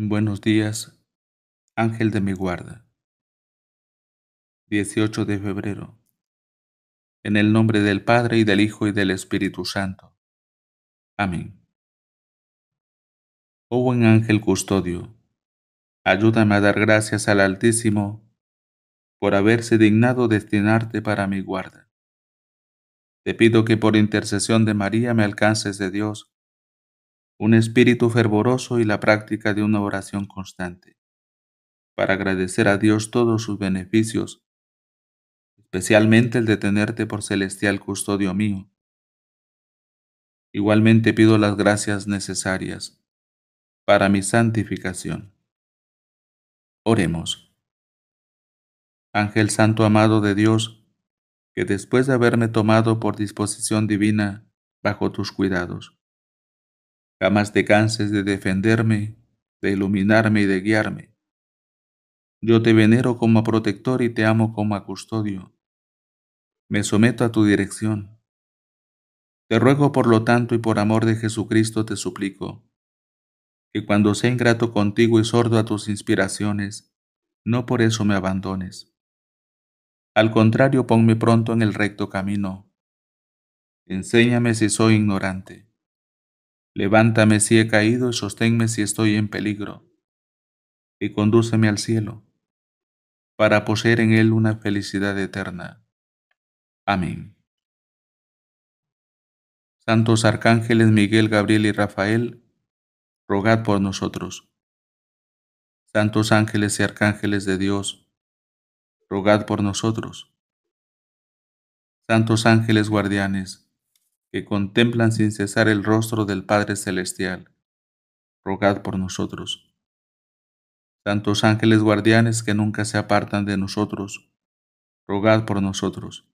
Buenos días, ángel de mi guarda. 18 de febrero. En el nombre del Padre y del Hijo y del Espíritu Santo. Amén. Oh buen ángel custodio, ayúdame a dar gracias al Altísimo por haberse dignado destinarte para mi guarda. Te pido que por intercesión de María me alcances de Dios un espíritu fervoroso y la práctica de una oración constante, para agradecer a Dios todos sus beneficios, especialmente el de tenerte por celestial custodio mío. Igualmente pido las gracias necesarias para mi santificación. Oremos. Ángel Santo amado de Dios, que después de haberme tomado por disposición divina bajo tus cuidados, Jamás te canses de defenderme, de iluminarme y de guiarme. Yo te venero como protector y te amo como a custodio. Me someto a tu dirección. Te ruego por lo tanto y por amor de Jesucristo te suplico, que cuando sea ingrato contigo y sordo a tus inspiraciones, no por eso me abandones. Al contrario, ponme pronto en el recto camino. Enséñame si soy ignorante. Levántame si he caído y sosténme si estoy en peligro, y condúceme al cielo, para poseer en él una felicidad eterna. Amén. Santos arcángeles Miguel, Gabriel y Rafael, rogad por nosotros. Santos ángeles y arcángeles de Dios, rogad por nosotros. Santos ángeles guardianes, que contemplan sin cesar el rostro del Padre Celestial, rogad por nosotros. Santos ángeles guardianes que nunca se apartan de nosotros, rogad por nosotros.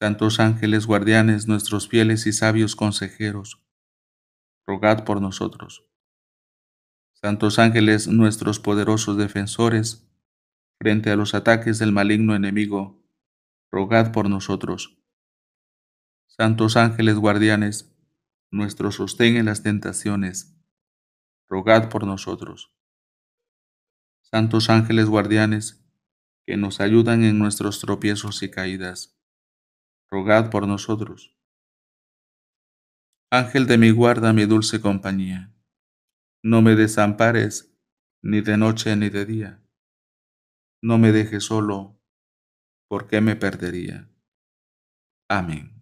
Santos ángeles guardianes, nuestros fieles y sabios consejeros, rogad por nosotros. Santos ángeles, nuestros poderosos defensores, frente a los ataques del maligno enemigo, rogad por nosotros. Santos ángeles guardianes, nuestro sostén en las tentaciones, rogad por nosotros. Santos ángeles guardianes, que nos ayudan en nuestros tropiezos y caídas, rogad por nosotros. Ángel de mi guarda, mi dulce compañía, no me desampares ni de noche ni de día, no me dejes solo, porque me perdería. Amén.